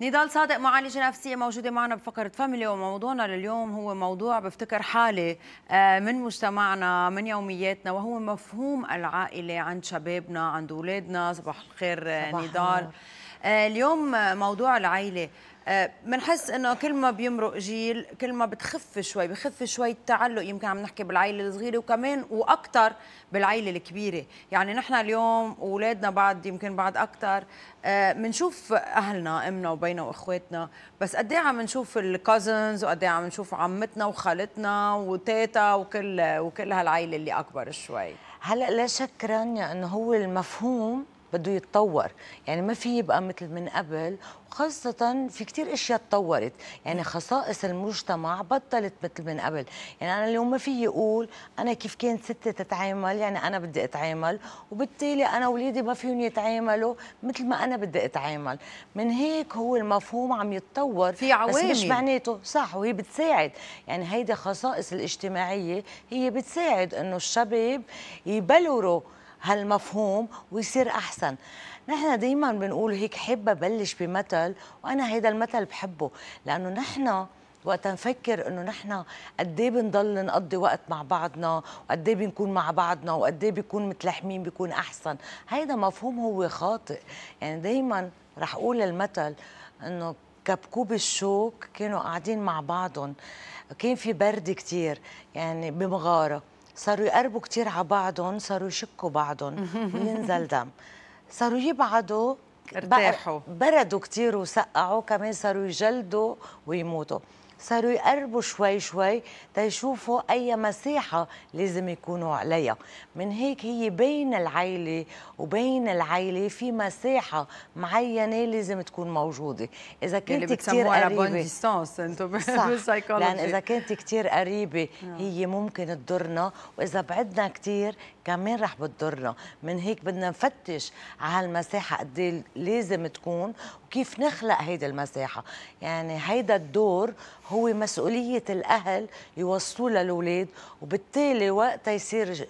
نضال صادق معالجة نفسية موجودة معنا بفقرة فاميلي وموضوعنا لليوم هو موضوع بفتكر حالة آه، من مجتمعنا من يومياتنا وهو مفهوم العائلة عند شبابنا عند أولادنا صباح الخير آه، صباح نضال آه، اليوم موضوع العائلة بنحس آه، انه كل ما بيمرق جيل كل ما بتخف شوي بخف شوي التعلق يمكن عم نحكي بالعائله الصغيره وكمان واكثر بالعائله الكبيره يعني نحن اليوم اولادنا بعد يمكن بعد اكثر بنشوف آه، اهلنا امنا وبينا واخواتنا بس قد ايه عم نشوف الكازنز وقد ايه عم نشوف عمتنا وخالتنا وتيتا وكل وكل هالعائله اللي اكبر شوي هلا لا شك رانيا انه هو المفهوم بده يتطور يعني ما في يبقى مثل من قبل وخاصة في كتير اشياء تطورت يعني خصائص المجتمع بطلت مثل من قبل يعني انا اليوم ما في يقول انا كيف كانت ستي تتعامل يعني انا بدي اتعامل وبالتالي انا وليدي ما فيهم يتعاملوا مثل ما انا بدي اتعامل من هيك هو المفهوم عم يتطور في عوامل بس مش معناته صح وهي بتساعد يعني هيدي خصائص الاجتماعية هي بتساعد انه الشباب يبلوروا هالمفهوم ويصير أحسن نحن دايما بنقول هيك حابة بلش بمثل وأنا هيدا المثل بحبه لأنه نحن وقت نفكر انه نحن قد ايه بنضل نقضي وقت مع بعضنا وقد ايه بنكون مع بعضنا وقد ايه بيكون متلحمين بيكون احسن هيدا مفهوم هو خاطئ يعني دايما رح اقول المثل انه كبكوب الشوك كانوا قاعدين مع بعضهم كان في برد كتير يعني بمغاره صاروا يقربوا كثير على بعضهم صاروا يشكوا بعضهم وينزل دم صاروا يبعدوا ارتاحوا بردوا كثير وسقعوا كمان صاروا يجلدوا ويموتوا صاروا يقربوا شوي شوي تيشوفوا أي مساحة لازم يكونوا عليها من هيك هي بين العيلة وبين العيلة في مساحة معينة لازم تكون موجودة إذا كانت كتير قريبة صح لأن إذا كانت كتير قريبة هي ممكن تضرنا وإذا بعدنا كتير كمان رح بتضرنا من هيك بدنا نفتش على هالمساحة قد إيه لازم تكون وكيف نخلق هيدي المساحة يعني هيدا الدور هو مسؤوليه الاهل يوصلوا للاولاد وبالتالي وقت يصير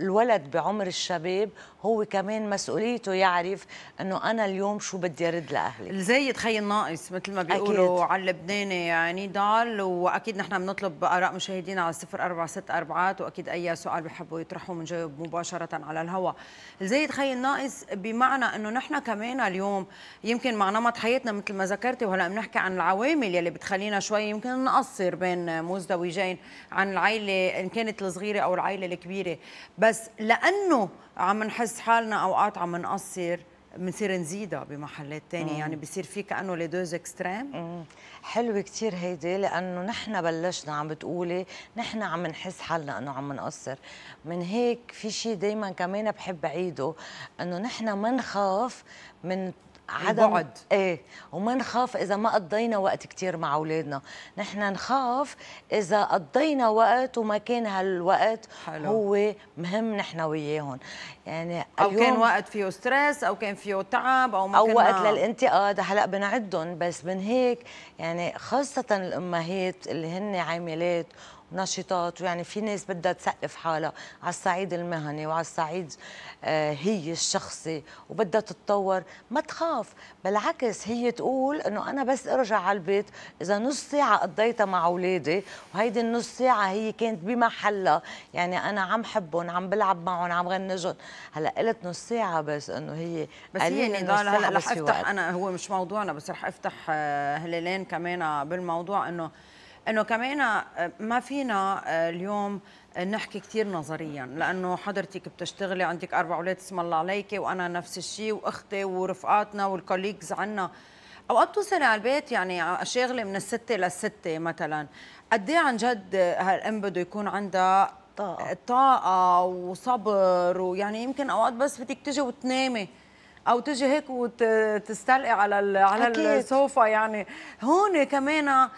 الولد بعمر الشباب هو كمان مسؤوليته يعرف انه انا اليوم شو بدي ارد لاهلي الزايد خي الناقص مثل ما بيقولوا على اللبناني يعني ضال واكيد نحن بنطلب اراء مشاهدينا على 0464 واكيد اي سؤال بحبوا يطرحوه بنجاوب مباشره على الهواء الزايد خي الناقص بمعنى انه نحن كمان اليوم يمكن مع نمط حياتنا مثل ما ذكرتي وهلا بنحكي عن العوامل يلي بتخلينا شوي يمكن نقصر بين مزدوجين عن العائله ان كانت الصغيره او العائله الكبيره بس لانه عم نحس حالنا اوقات عم نقصر بنصير نزيدها بمحلات تانية يعني بصير في كانه لي دوز اكستريم حلوة كثير هيدي لانه نحن بلشنا عم بتقولي نحن عم نحس حالنا انه عم نقصر من هيك في شيء دائما كمان بحب اعيده انه نحن ما نخاف من عدم البعد ايه وما نخاف اذا ما قضينا وقت كثير مع اولادنا نحن نخاف اذا قضينا وقت وما كان هالوقت حلو. هو مهم نحن وياهم يعني او كان وقت فيه ستريس او كان فيه تعب او ما او وقت للانتقاد هلا بنعدهم بس من هيك يعني خاصه الامهات اللي هن عاملات نشاطات ويعني في ناس بدها تسقف حالها على الصعيد المهني وعلى الصعيد آه، هي الشخصي وبدها تتطور ما تخاف بالعكس هي تقول انه انا بس ارجع على البيت اذا نص ساعه قضيتها مع اولادي وهيدي النص ساعه هي كانت بمحلها يعني انا عم حبهم عم بلعب معهم عم غنجهم هلا قلت نص ساعه بس انه هي بس هي نضال هلا رح افتح انا هو مش موضوعنا بس رح افتح آه، هلالين كمان آه، بالموضوع انه انه كمان آه، ما فينا آه، اليوم آه، نحكي كثير نظريا لانه حضرتك بتشتغلي عندك اربع اولاد اسم الله عليك وانا نفس الشيء واختي ورفقاتنا والكوليجز عنا اوقات توصلي على البيت يعني شاغله من الستة للستة مثلا قد إيه عن جد هالام بده يكون عندها طاقة طاقة وصبر ويعني يمكن اوقات بس بدك تجي وتنامي او تجي هيك وتستلقي على على السوفا يعني هون كمان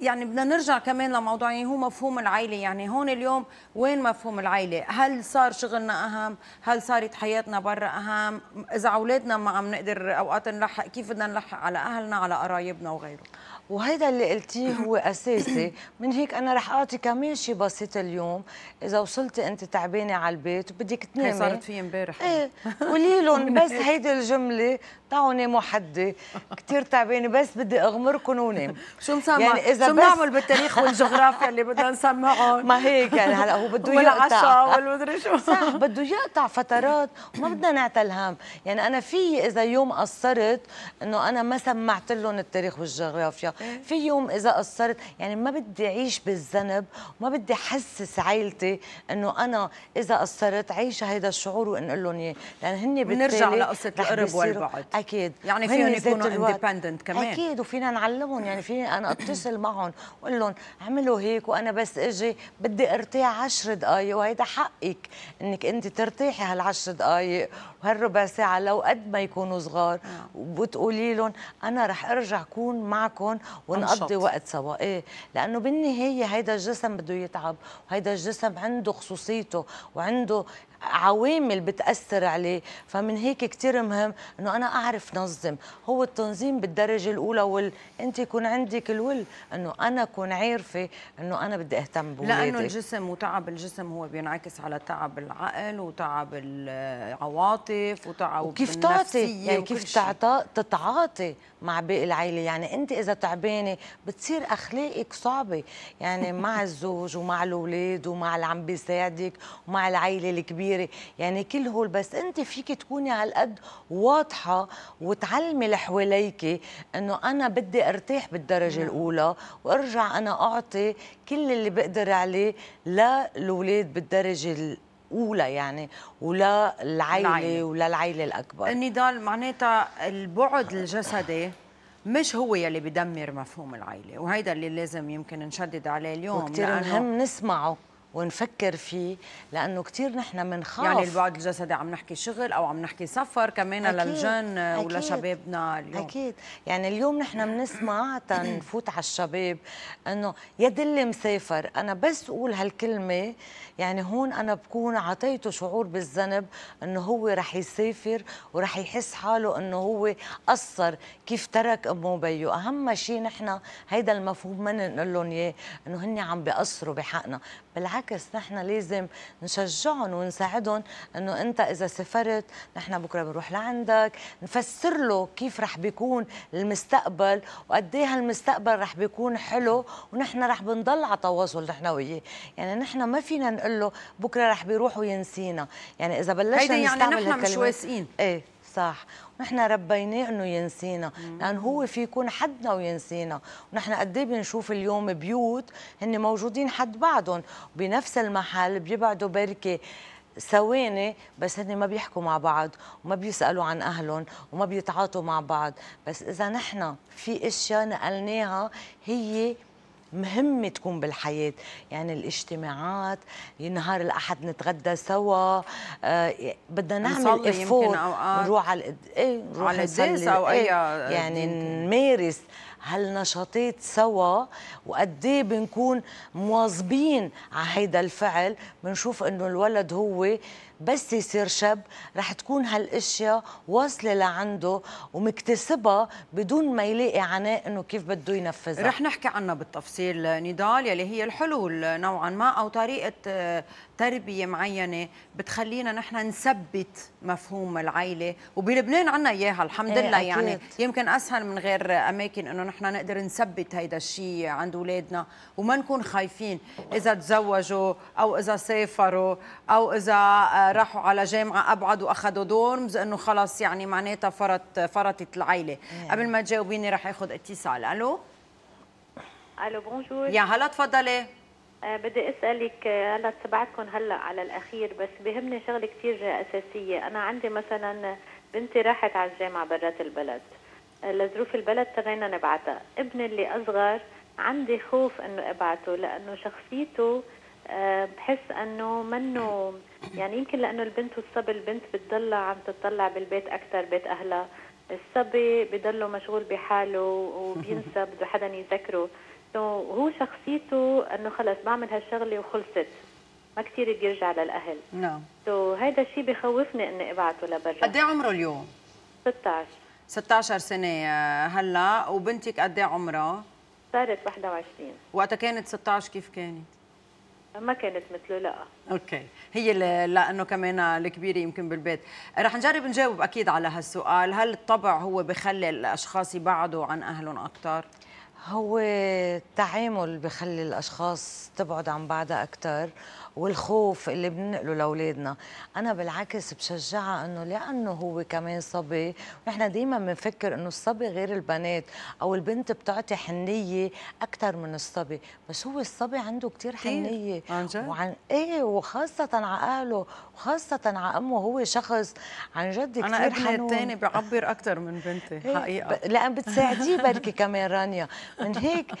يعني بدنا نرجع كمان لموضوع يعني هو مفهوم العائله يعني هون اليوم وين مفهوم العائله هل صار شغلنا اهم هل صارت حياتنا برا اهم اذا اولادنا ما عم نقدر اوقات نلحق كيف بدنا نلحق على اهلنا على قرايبنا وغيره وهيدا اللي قلتيه هو اساسي من هيك انا رح اعطي كمان شيء بسيط اليوم اذا وصلتي انت تعبانه على البيت وبدك تنامي صارت في امبارح ايه قولي لهم بس هيدي الجمله تعالوا ناموا حدي كثير تعبانه بس بدي اغمركم ونام شو مسمى يعني اذا شو بنعمل بالتاريخ والجغرافيا اللي بدنا نسمعهم ما هيك يعني هلا هو بده يقطع والمدري شو صح بده يقطع فترات وما بدنا نعتل هم يعني انا في اذا يوم قصرت انه انا ما سمعت لهم التاريخ والجغرافيا إيه. في يوم اذا قصرت يعني ما بدي اعيش بالذنب وما بدي حسس عائلتي انه انا اذا قصرت عيش هيدا الشعور وانقول لهم اياه لان هن بنرجع لقصه القرب والبعد اكيد يعني فيهم يكونوا اندبندنت كمان اكيد وفينا نعلمهم يعني في انا اتصل معهم اقول لهم اعملوا هيك وانا بس اجي بدي ارتاح 10 دقائق وهيدا حقك انك انت ترتاحي هال 10 دقائق وهالربع ساعه لو قد ما يكونوا صغار آه. وبتقولي لهم انا رح ارجع كون معكم ونقضي وقت سوا ايه لانه بالنهايه هيدا الجسم بده يتعب وهيدا الجسم عنده خصوصيته وعنده عوامل بتأثر عليه فمن هيك كتير مهم أنه أنا أعرف نظم هو التنظيم بالدرجة الأولى وال... أنت يكون عندك الول أنه أنا أكون عارفة أنه أنا بدي أهتم بولادي لأنه الجسم وتعب الجسم هو بينعكس على تعب العقل وتعب العواطف عواطف وتعب وكيف تعطي يعني كيف تعطى تتعاطي مع باقي العيله يعني انت اذا تعبانه بتصير اخلاقك صعبه يعني مع الزوج ومع الاولاد ومع اللي عم بيساعدك ومع العيله الكبيره يعني كل هول بس انت فيك تكوني على القد واضحه وتعلمي اللي حواليك انه انا بدي ارتاح بالدرجه نعم. الاولى وارجع انا اعطي كل اللي بقدر عليه للاولاد بالدرجه الاولى يعني ولا ولا وللعائله الاكبر النضال معناتها البعد الجسدي مش هو يلي بدمر مفهوم العائله وهيدا اللي لازم يمكن نشدد عليه اليوم وكثير مهم نسمعه ونفكر فيه لانه كثير نحن بنخاف يعني البعد الجسدي عم نحكي شغل او عم نحكي سفر كمان أكيد للجن ولشبابنا اليوم اكيد يعني اليوم نحن بنسمع تنفوت على الشباب انه يا دلي مسافر انا بس اقول هالكلمه يعني هون انا بكون عطيته شعور بالذنب انه هو رح يسافر ورح يحس حاله انه هو قصر كيف ترك امه وبيه اهم شيء نحن هيدا المفهوم ما نقول لهم اياه انه هن عم بيقصروا بحقنا بالعكس بالعكس نحن لازم نشجعهم ونساعدهم انه انت اذا سافرت نحن بكره بنروح لعندك نفسر له كيف رح بيكون المستقبل وقد ايه هالمستقبل رح بيكون حلو ونحن رح بنضل على تواصل نحن وياه يعني نحن ما فينا نقول له بكره رح بيروح وينسينا يعني اذا بلشنا هيدي يعني نحن مش واثقين ايه صح ونحن ربيناه انه ينسينا لانه هو في يكون حدنا وينسينا ونحن قد ايه بنشوف اليوم بيوت هن موجودين حد بعضهم بنفس المحل بيبعدوا بركه ثواني بس هن ما بيحكوا مع بعض وما بيسالوا عن اهلهم وما بيتعاطوا مع بعض بس اذا نحن في اشياء نقلناها هي مهمة تكون بالحياة يعني الاجتماعات نهار الأحد نتغدى سوا آه بدنا نعمل إفور نروح على إيه نروح على الدرس أو أي إيه، يعني نمارس هالنشاطات سوا وقد ايه بنكون مواظبين على هيدا الفعل بنشوف انه الولد هو بس يصير شاب رح تكون هالاشياء واصله لعنده ومكتسبها بدون ما يلاقي عناء انه كيف بده ينفذها رح نحكي عنها بالتفصيل نضال يلي هي الحلول نوعا ما او طريقه آه، تربيه معينه بتخلينا نحن نثبت مفهوم العيله وبلبنان عنا اياها الحمد إيه، لله ايه يعني يمكن اسهل من غير اماكن انه نحن نقدر نثبت هيدا الشيء عند اولادنا وما نكون خايفين اذا تزوجوا او اذا سافروا او اذا آه، راحوا على جامعه ابعد واخذوا دورمز انه خلص يعني معناتها فرط فرطت العائله إيه. قبل ما تجاوبيني راح اخذ اتصال الو الو بونجور يا هلا تفضلي آه، بدي اسالك آه، هلا تبعتكم هلا على الاخير بس بهمني شغله كثير اساسيه انا عندي مثلا بنتي راحت على الجامعه برات البلد آه، لظروف البلد اضطرينا نبعتها ابني اللي اصغر عندي خوف انه ابعته لانه شخصيته آه، بحس انه منه يعني يمكن لانه البنت والصبي البنت بتضلها عم تتطلع بالبيت اكثر بيت اهلها الصبي بضله مشغول بحاله وبينسى بده حدا يذكره هو شخصيته انه خلص بعمل هالشغله وخلصت ما كثير بيرجع للاهل نعم سو هذا الشيء بخوفني اني ابعته لبرا قد ايه عمره اليوم 16 16 سنه آه، هلا وبنتك قد ايه عمرها صارت 21 وقتها كانت 16 كيف كانت ما كانت مثله لا اوكي هي لانه كمان الكبيره يمكن بالبيت رح نجرب نجاوب اكيد على هالسؤال هل الطبع هو بخلي الاشخاص يبعدوا عن اهلهم اكثر هو التعامل بخلي الاشخاص تبعد عن بعضها اكثر والخوف اللي بننقله لاولادنا انا بالعكس بشجعها انه لانه هو كمان صبي ونحن دائما بنفكر انه الصبي غير البنات او البنت بتعطي حنيه اكثر من الصبي بس هو الصبي عنده كثير حنيه وعن ايه وخاصه على اهله وخاصه على امه هو شخص عن جد كثير انا ابني الثاني بعبر اكثر من بنتي إيه، حقيقه لان بتساعديه بركي كمان رانيا من هيك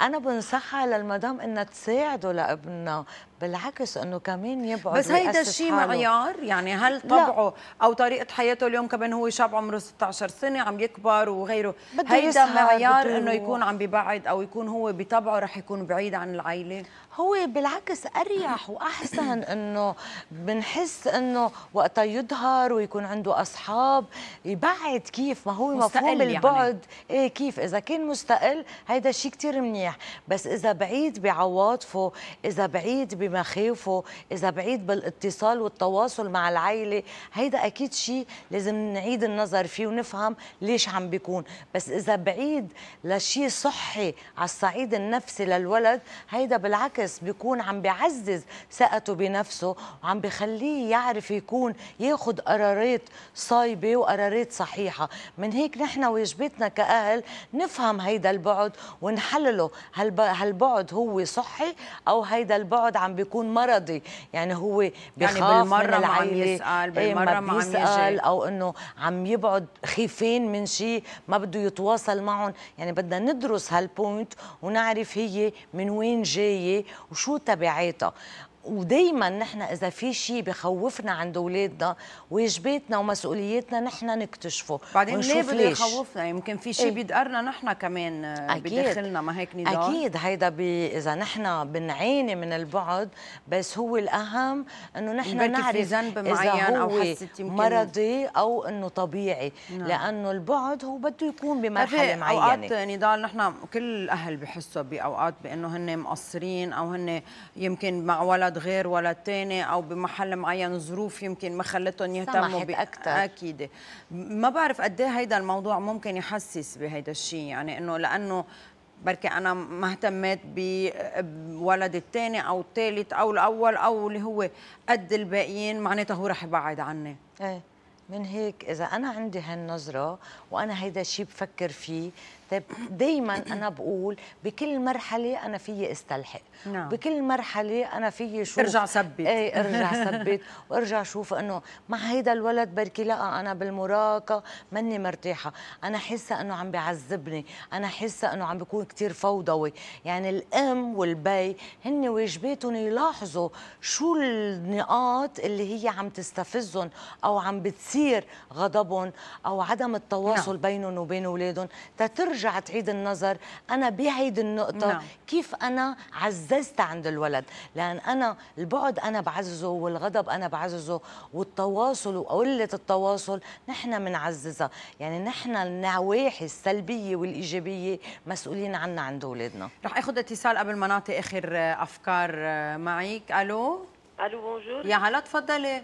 انا بنصحها للمدام انها تساعده لابنها بالعكس انه كمان يبعد بس هيدا الشيء معيار يعني هل طبعه لا. او طريقه حياته اليوم كمان هو شاب عمره 16 سنه عم يكبر وغيره هيدا معيار انه يكون عم ببعد او يكون هو بطبعه رح يكون بعيد عن العائله هو بالعكس اريح واحسن انه بنحس انه وقتها يظهر ويكون عنده اصحاب يبعد كيف ما هو مفهوم يعني. البعد يعني. ايه كيف اذا كان مستقل هيدا شيء كثير منيح بس اذا بعيد بعواطفه اذا بعيد ما خافوا اذا بعيد بالاتصال والتواصل مع العائله هيدا اكيد شيء لازم نعيد النظر فيه ونفهم ليش عم بيكون بس اذا بعيد لشيء صحي على الصعيد النفسي للولد هيدا بالعكس بيكون عم بيعزز ثقته بنفسه وعم بخليه يعرف يكون ياخذ قرارات صايبه وقرارات صحيحه من هيك نحن واجبتنا كاهل نفهم هيدا البعد ونحلله هالبعد هو صحي او هيدا البعد عم بيكون مرضي يعني هو يعني بيخاف يعني بالمره من العائلة ما عم يسال بالمره ما, عم يسال إيه، او انه عم يبعد خيفين من شيء ما بده يتواصل معهم يعني بدنا ندرس هالبوينت ونعرف هي من وين جايه وشو تبعاتها ودايما نحن اذا في شيء بخوفنا عند اولادنا واجباتنا ومسؤولياتنا نحن نكتشفه بعدين ليه بده يخوفنا يمكن في شيء ايه؟ بيدقرنا نحن كمان آه، بداخلنا ما هيك نضال اكيد هيدا بي اذا نحن بنعاني من البعد بس هو الاهم انه نحن نعرف في ذنب معين او حسيت يمكن مرضي او انه طبيعي نعم. لانه البعد هو بده يكون طيب، بمرحله معينه اوقات نضال نحن كل الاهل بحسوا باوقات بانه هن مقصرين او هن يمكن مع ولد بلد غير ولا تاني او بمحل معين ظروف يمكن ما خلتهم يهتموا بي... اكثر اكيد ما بعرف قد ايه هيدا الموضوع ممكن يحسس بهيدا الشيء يعني انه لانه بركي انا ما اهتميت بولد الثاني او الثالث او الاول او اللي هو قد الباقيين معناتها هو رح يبعد عني ايه من هيك اذا انا عندي هالنظره وانا هيدا الشيء بفكر فيه طيب دايما انا بقول بكل مرحله انا في استلحق نعم. بكل مرحله انا في شوف ارجع ثبت ايه ارجع ثبت وارجع شوف انه مع هيدا الولد بركي لا انا بالمراهقه ماني مرتاحه انا حاسه انه عم بيعذبني انا حاسه انه عم بيكون كثير فوضوي يعني الام والبي هن واجباتهم يلاحظوا شو النقاط اللي هي عم تستفزهم او عم بتصير غضبهم او عدم التواصل نعم. بينهم وبين اولادهم تترجع ترجع تعيد النظر انا بهيدي النقطه نعم. كيف انا عززت عند الولد لان انا البعد انا بعززه والغضب انا بعززه والتواصل وقله التواصل نحن بنعززها يعني نحن النواحي السلبيه والايجابيه مسؤولين عنها عند اولادنا رح اخذ اتصال قبل ما نعطي اخر افكار آه، معك الو الو بونجور يا هلا تفضلي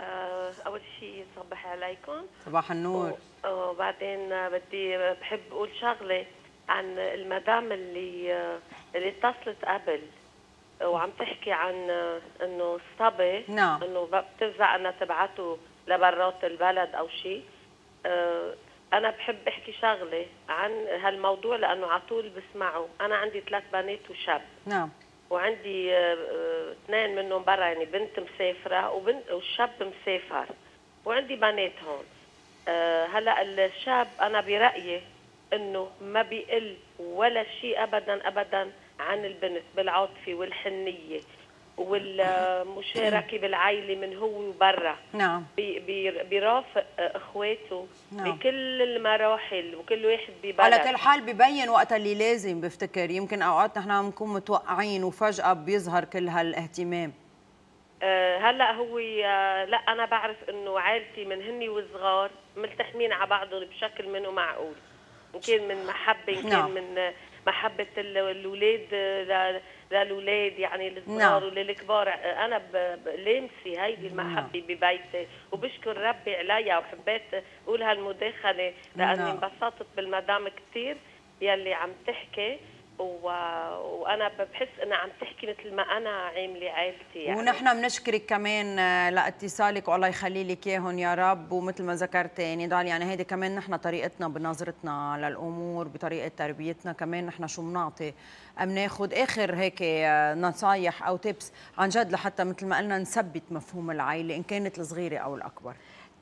آه، اول شيء صبح عليكم صباح النور وبعدين بدي بحب اقول شغله عن المدام اللي اللي اتصلت قبل وعم تحكي عن انه الصبي نعم انه بتفزع انها تبعته لبرات البلد او شيء أه، انا بحب احكي شغله عن هالموضوع لانه على طول بسمعه انا عندي ثلاث بنات وشاب نعم وعندي آه، آه، اثنين منهم برا يعني بنت مسافره وبنت وشاب مسافر وعندي بنات هون آه، هلا الشاب انا برايي انه ما بيقل ولا شيء ابدا ابدا عن البنت بالعاطفه والحنيه والمشاركه بالعائله من هو وبرا نعم بيرافق اخواته نعم. بكل المراحل وكل واحد ببلد على كل حال ببين وقت اللي لازم بفتكر يمكن اوقات نحن بنكون متوقعين وفجاه بيظهر كل هالاهتمام آه، هلا هو آه، لا انا بعرف انه عائلتي من هني وصغار ملتحمين على بعضهم بشكل منه معقول ان كان من محبه ان كان نعم. من محبه الولاد للولاد يعني الصغار نعم. وللكبار انا لامسي هيدي نعم. المحبه ببيتي وبشكر ربي عليها وحبيت اقول هالمداخله لاني نعم. انبسطت بالمدام كثير يلي عم تحكي و... وانا بحس انها عم تحكي مثل ما انا عامله عائلتي يعني. ونحن بنشكرك كمان آه، لاتصالك والله يخلي لك اياهم يا رب ومثل ما ذكرتي نضال يعني هيدي كمان نحن طريقتنا بنظرتنا للامور بطريقه تربيتنا كمان نحن شو بنعطي ام ناخذ اخر هيك آه، نصايح او تيبس عن جد لحتى مثل ما قلنا نثبت مفهوم العائله ان كانت الصغيره او الاكبر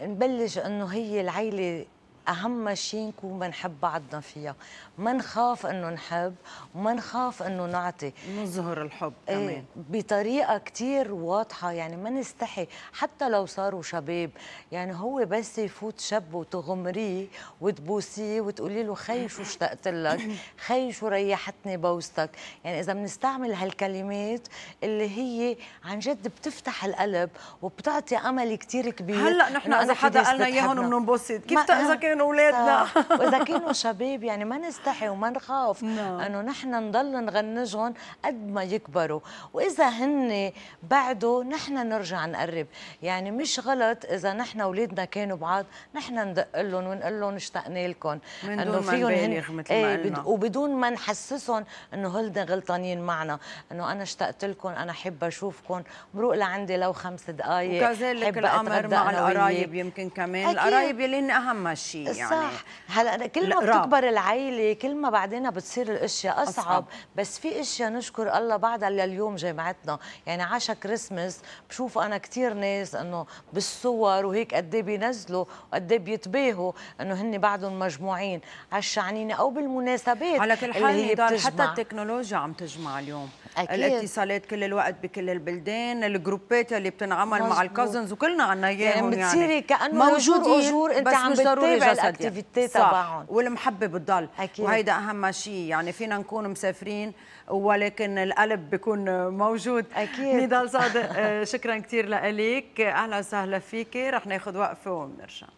نبلش انه هي العائله اهم شيء نكون بنحب بعضنا فيها ما نخاف انه نحب وما نخاف انه نعطي نظهر الحب كمان إيه، بطريقه كثير واضحه يعني ما نستحي حتى لو صاروا شباب يعني هو بس يفوت شب وتغمريه وتبوسيه وتقولي له خي شو اشتقت لك خي شو ريحتني بوستك يعني اذا بنستعمل هالكلمات اللي هي عن جد بتفتح القلب وبتعطي امل كثير كبير هلا نحن اذا حدا قالنا اياهم بننبسط كيف اذا كانوا كانوا اولادنا آه. واذا كانوا شباب يعني ما نستحي وما نخاف نعم. انه نحن نضل نغنجهم قد ما يكبروا واذا هن بعده نحن نرجع نقرب يعني مش غلط اذا نحن اولادنا كانوا بعض نحن ندق لهم ونقول لهم اشتقنا لكم انه فيهم هن مثل ما إيه، قلنا. وبدون ما نحسسهم انه هلد غلطانين معنا انه انا اشتقت لكم انا حابه اشوفكم مروق لعندي لو خمس دقائق وكذلك الامر مع القرايب يمكن كمان القرايب اللي هن اهم شيء يعني صح هلا كل ما بتكبر العائله كل ما بعدين بتصير الاشياء اصعب, أصعب. بس في اشياء نشكر الله بعدها لليوم جامعتنا يعني عشا كريسمس بشوف انا كثير ناس انه بالصور وهيك قد ايه بينزلوا وقد ايه بيتباهوا انه هن بعدهم مجموعين على او بالمناسبات على كل حال حتى التكنولوجيا عم تجمع اليوم أكيد. الاتصالات كل الوقت بكل البلدان الجروبات اللي بتنعمل مزبوط. مع الكازنز وكلنا عنا اياهم يعني, يعني. بتصيري يعني. كانه موجود اجور انت عم بتتابع الاكتيفيتي تبعهم والمحبه بتضل وهيدا اهم شيء يعني فينا نكون مسافرين ولكن القلب بيكون موجود اكيد نضال صادق آه، شكرا كثير لك اهلا وسهلا فيكي رح ناخذ وقفه ونرجع